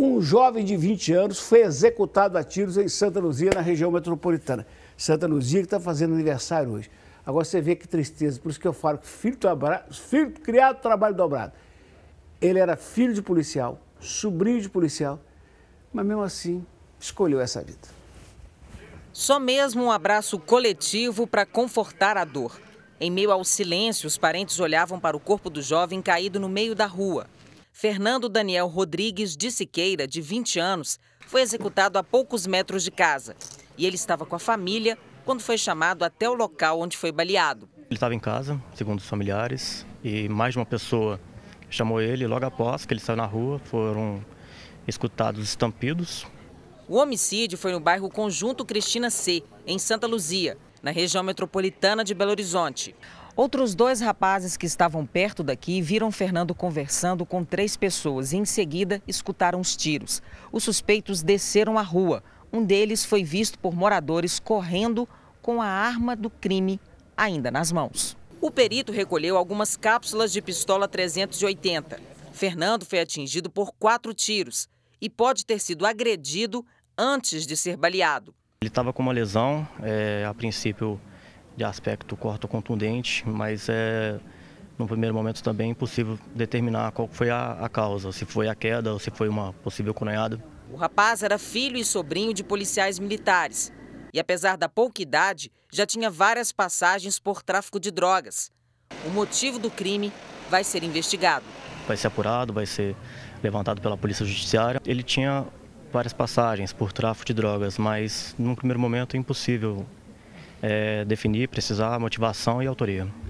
Um jovem de 20 anos foi executado a tiros em Santa Luzia, na região metropolitana. Santa Luzia que está fazendo aniversário hoje. Agora você vê que tristeza, por isso que eu falo que filho, trabra... filho criado, trabalho dobrado. Ele era filho de policial, sobrinho de policial, mas mesmo assim escolheu essa vida. Só mesmo um abraço coletivo para confortar a dor. Em meio ao silêncio, os parentes olhavam para o corpo do jovem caído no meio da rua. Fernando Daniel Rodrigues de Siqueira, de 20 anos, foi executado a poucos metros de casa. E ele estava com a família quando foi chamado até o local onde foi baleado. Ele estava em casa, segundo os familiares, e mais de uma pessoa chamou ele logo após que ele saiu na rua, foram escutados estampidos. O homicídio foi no bairro Conjunto Cristina C, em Santa Luzia, na região metropolitana de Belo Horizonte. Outros dois rapazes que estavam perto daqui viram Fernando conversando com três pessoas e, em seguida, escutaram os tiros. Os suspeitos desceram a rua. Um deles foi visto por moradores correndo com a arma do crime ainda nas mãos. O perito recolheu algumas cápsulas de pistola 380. Fernando foi atingido por quatro tiros e pode ter sido agredido antes de ser baleado. Ele estava com uma lesão, é, a princípio de aspecto corto contundente, mas é, no primeiro momento também impossível determinar qual foi a, a causa, se foi a queda ou se foi uma possível cunhada. O rapaz era filho e sobrinho de policiais militares e, apesar da pouca idade, já tinha várias passagens por tráfico de drogas. O motivo do crime vai ser investigado. Vai ser apurado, vai ser levantado pela Polícia Judiciária. Ele tinha várias passagens por tráfico de drogas, mas num primeiro momento é impossível é, definir, precisar, motivação e autoria.